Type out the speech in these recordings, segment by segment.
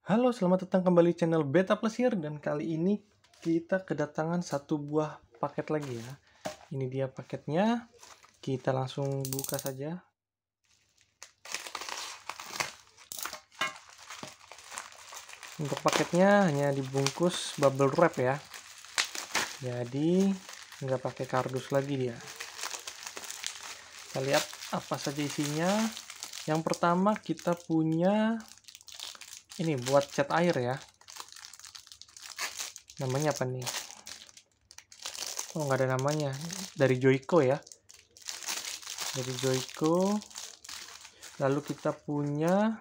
Halo, selamat datang kembali channel Beta plus here dan kali ini kita kedatangan satu buah paket lagi ya. Ini dia paketnya. Kita langsung buka saja. Untuk paketnya hanya dibungkus bubble wrap ya. Jadi nggak pakai kardus lagi dia. Kita lihat apa saja isinya. Yang pertama kita punya ini buat cat air ya namanya apa nih oh nggak ada namanya dari Joico ya dari Joico lalu kita punya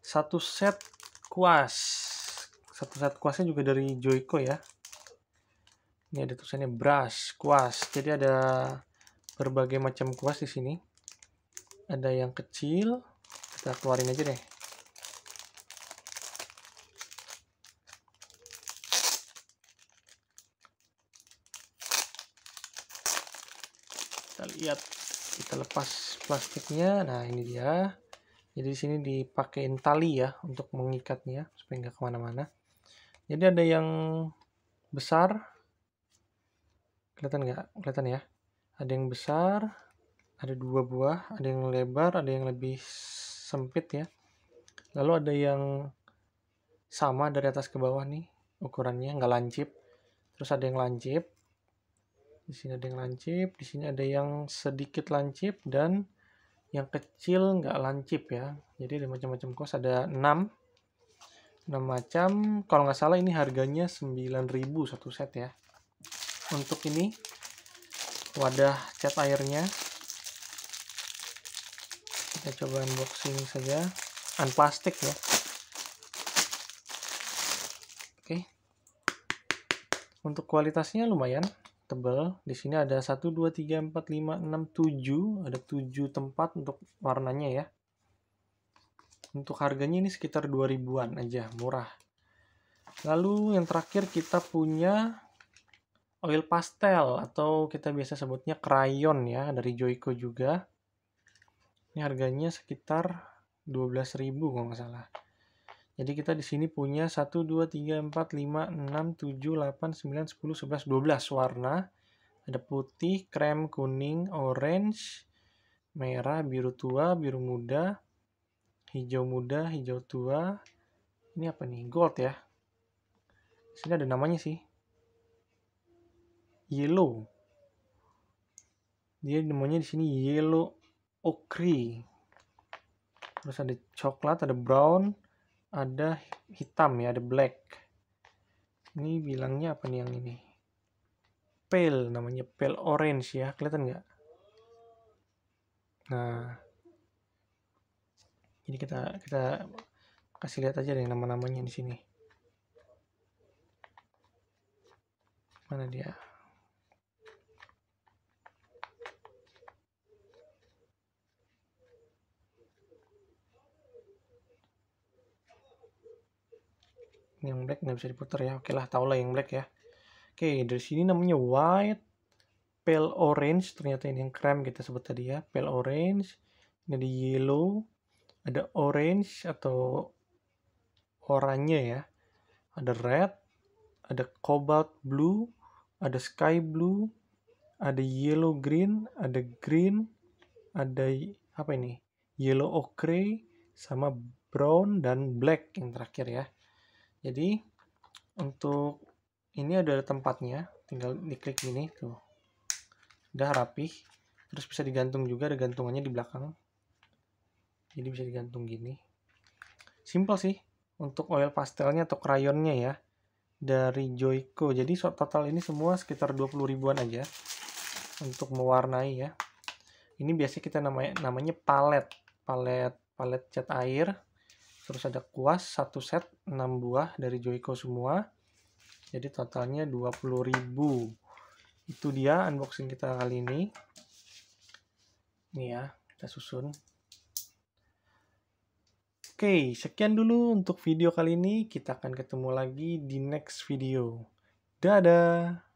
satu set kuas satu set kuasnya juga dari Joico ya ini ada tulisannya brush kuas jadi ada berbagai macam kuas di sini ada yang kecil kita keluarin aja deh kita lihat kita lepas plastiknya nah ini dia jadi di sini dipakein tali ya untuk mengikatnya supaya nggak kemana-mana jadi ada yang besar kelihatan nggak kelihatan ya ada yang besar ada dua buah, ada yang lebar, ada yang lebih sempit ya. Lalu ada yang sama dari atas ke bawah nih ukurannya nggak lancip. Terus ada yang lancip. Di sini ada yang lancip, di sini ada yang sedikit lancip dan yang kecil nggak lancip ya. Jadi ada macam-macam kos, ada 6 6 macam. Kalau nggak salah ini harganya 9.000 satu set ya. Untuk ini wadah cat airnya kita coba unboxing saja unplastik ya oke untuk kualitasnya lumayan tebal di sini ada 1 2 3 4 5 6 7 ada 7 tempat untuk warnanya ya untuk harganya ini sekitar 2000-an aja murah lalu yang terakhir kita punya oil pastel atau kita biasa sebutnya crayon ya dari Joico juga ini harganya sekitar 12.000 kalau nggak salah. Jadi kita di sini punya 1 2 3 4 5 6 7 8 9 10 11 12 warna. Ada putih, krem, kuning, orange, merah, biru tua, biru muda, hijau muda, hijau tua. Ini apa nih? Gold ya. Di sini ada namanya sih. Yellow. Dia namanya di sini yellow okri terus ada coklat ada brown ada hitam ya ada black ini bilangnya apa nih yang ini pale namanya pale orange ya kelihatan nggak nah jadi kita kita kasih lihat aja deh nama-namanya di sini mana dia yang black nggak bisa diputar ya oke lah tau lah yang black ya oke dari sini namanya white pale orange ternyata ini yang krem kita sebut tadi ya pale orange ini ada yellow ada orange atau oranye ya ada red ada cobalt blue ada sky blue ada yellow green ada green ada apa ini yellow ochre sama brown dan black yang terakhir ya jadi untuk ini ada tempatnya, tinggal diklik gini tuh. Udah rapih, terus bisa digantung juga ada gantungannya di belakang. Jadi bisa digantung gini. Simple sih untuk oil pastelnya atau crayonnya ya dari Joico. Jadi total ini semua sekitar 20 ribuan aja untuk mewarnai ya. Ini biasanya kita namanya namanya palet, palet, palet cat air terus ada kuas satu set 6 buah dari Joico semua jadi totalnya 20.000 itu dia unboxing kita kali ini ini ya kita susun oke sekian dulu untuk video kali ini kita akan ketemu lagi di next video dadah